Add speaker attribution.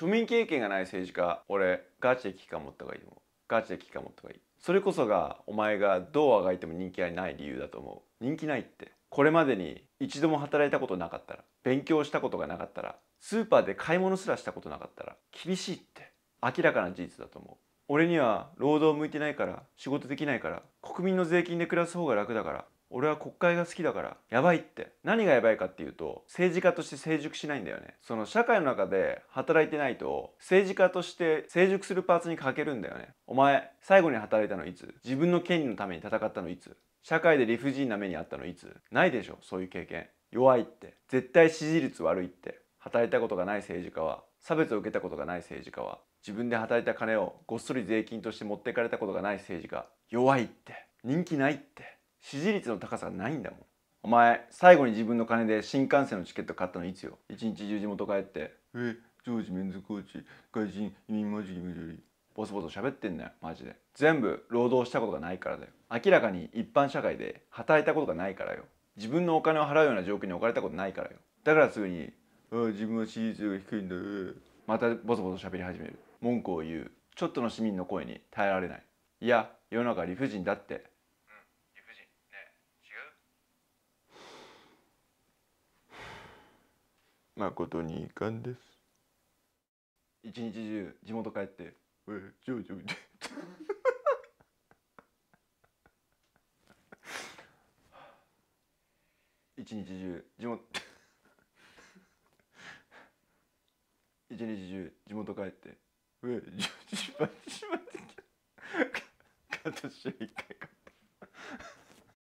Speaker 1: 庶民経験がない政治家俺ガチで危機感持った方がいいと思うガチで危機感持った方がいいそれこそがお前がどうあがいても人気がない理由だと思う人気ないってこれまでに一度も働いたことなかったら勉強したことがなかったらスーパーで買い物すらしたことなかったら厳しいって明らかな事実だと思う俺には労働向いてないから仕事できないから国民の税金で暮らす方が楽だから俺は国会が好きだからやばいって何がやばいかっていうと政治家として成熟しないんだよねその社会の中で働いてないと政治家として成熟するパーツに欠けるんだよねお前最後に働いたのいつ自分の権利のために戦ったのいつ社会で理不尽な目にあったのいつないでしょそういう経験弱いって絶対支持率悪いって働いたことがない政治家は差別を受けたことがない政治家は自分で働いた金をごっそり税金として持っていかれたことがない政治家弱いって人気ないって支持率の高さがないんだもんお前最後に自分の金で新幹線のチケット買ったのいつよ一日中地元帰って「えジョージメンズコーチ外人移民マジギムジョリボソボソ喋ってんだよマジで全部労働したことがないからだよ明らかに一般社会で働いたことがないからよ自分のお金を払うような状況に置かれたことないからよだからすぐに「ああ自分は支持率が低いんだまたボソボソ喋り始める文句を言うちょっとの市民の声に耐えられないいや世
Speaker 2: の中理不尽だって誠に遺憾です一日中地元帰って「えー、ジョージョージ」一日中地元一日中地元帰って「えー、ジョージ」しまってきた。今年は一回か。